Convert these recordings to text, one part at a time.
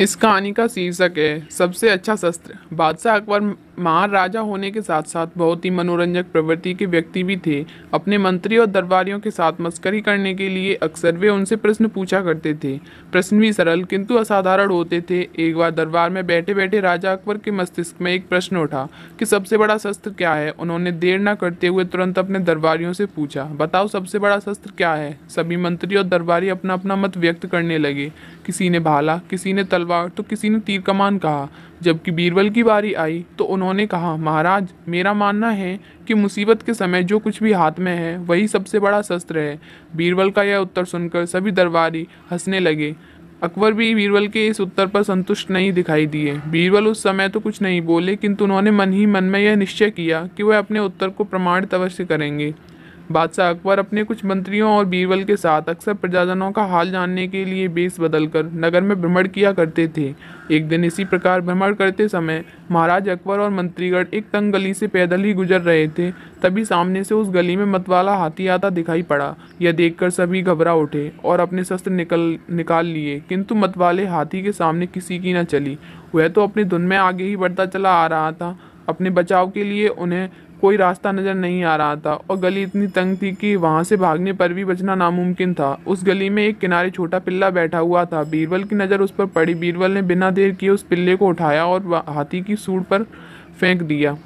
इस कहानी का शीर्षक है सबसे अच्छा शस्त्र बादशाह अकबर महान राजा होने के साथ साथ बहुत ही मनोरंजक प्रवृत्ति के व्यक्ति भी थे अपने मंत्री और दरबारियों के साथ मस्करी करने के लिए अक्सर वे उनसे प्रश्न पूछा करते थे प्रश्न भी सरल किंतु असाधारण होते थे एक बार दरबार में बैठे बैठे राजा अकबर के मस्तिष्क में एक प्रश्न उठा कि सबसे बड़ा शस्त्र क्या है उन्होंने देर न करते हुए तुरंत अपने दरबारियों से पूछा बताओ सबसे बड़ा शस्त्र क्या है सभी मंत्री और दरबारी अपना अपना मत व्यक्त करने लगे किसी ने भाला किसी ने तलवार तो किसी ने तीर कमान कहा जबकि बीरबल की बारी आई तो उन्होंने कहा महाराज मेरा मानना है कि मुसीबत के समय जो कुछ भी हाथ में है वही सबसे बड़ा शस्त्र है बीरबल का यह उत्तर सुनकर सभी दरबारी हंसने लगे अकबर भी बीरबल के इस उत्तर पर संतुष्ट नहीं दिखाई दिए बीरबल उस समय तो कुछ नहीं बोले किंतु उन्होंने मन ही मन में यह निश्चय किया कि वह अपने उत्तर को प्रमाणित अवश्य करेंगे बादशाह अकबर अपने कुछ मंत्रियों और बीरबल के साथ अक्सर प्रजाजनों का हाल जानने के लिए बेस बदलकर नगर में भ्रमण किया करते थे एक दिन इसी प्रकार भ्रमण करते समय महाराज अकबर और मंत्रीगढ़ एक तंग गली से पैदल ही गुजर रहे थे तभी सामने से उस गली में मतवाला हाथी आता दिखाई पड़ा यह देखकर सभी घबरा उठे और अपने शस्त्र निकल निकाल लिए किंतु मतवाले हाथी के सामने किसी की न चली वह तो अपनी धुन में आगे ही बढ़ता चला आ रहा था अपने बचाव के लिए उन्हें कोई रास्ता नज़र नहीं आ रहा था और गली इतनी तंग थी कि वहाँ से भागने पर भी बचना नामुमकिन था उस गली में एक किनारे छोटा पिल्ला बैठा हुआ था बीरबल की नज़र उस पर पड़ी बीरबल ने बिना देर किए उस पिल्ले को उठाया और हाथी की सूढ़ पर फेंक दिया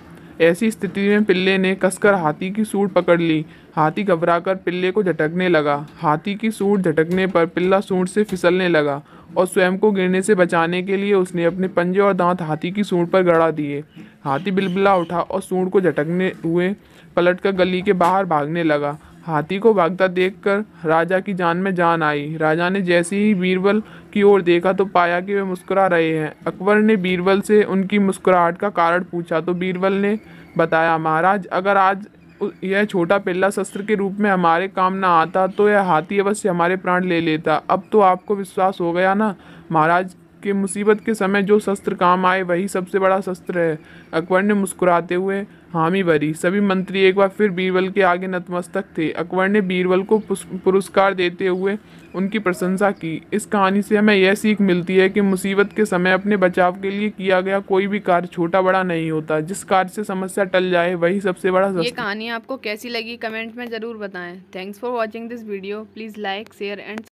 ऐसी स्थिति में पिल्ले ने कसकर हाथी की सूट पकड़ ली हाथी घबराकर पिल्ले को झटकने लगा हाथी की सूट झटकने पर पिल्ला सूट से फिसलने लगा और स्वयं को गिरने से बचाने के लिए उसने अपने पंजे और दांत हाथी की सूट पर गड़ा दिए हाथी बिलबिला उठा और सूट को झटकने हुए पलट कर गली के बाहर भागने लगा हाथी को भागता देखकर राजा की जान में जान आई राजा ने जैसे ही बीरबल की ओर देखा तो पाया कि वे मुस्कुरा रहे हैं अकबर ने बीरबल से उनकी मुस्कुराहट का कारण पूछा तो बीरबल ने बताया महाराज अगर आज यह छोटा पिल्ला शस्त्र के रूप में हमारे काम ना आता तो यह हाथी अवश्य हमारे प्राण ले लेता अब तो आपको विश्वास हो गया ना महाराज कि मुसीबत के समय जो शस्त्र काम आए वही सबसे बड़ा शस्त्र है अकबर ने मुस्कुराते हुए हामी भरी सभी मंत्री एक बार फिर बीरबल के आगे नतमस्तक थे अकबर ने बीरबल को पुरस्कार देते हुए उनकी प्रशंसा की इस कहानी से हमें यह सीख मिलती है कि मुसीबत के समय अपने बचाव के लिए किया गया कोई भी कार्य छोटा बड़ा नहीं होता जिस कार्य से समस्या टल जाए वही सबसे बड़ा ये कहानी आपको कैसी लगी कमेंट में ज़रूर बताएं thanks for watching this video please like share and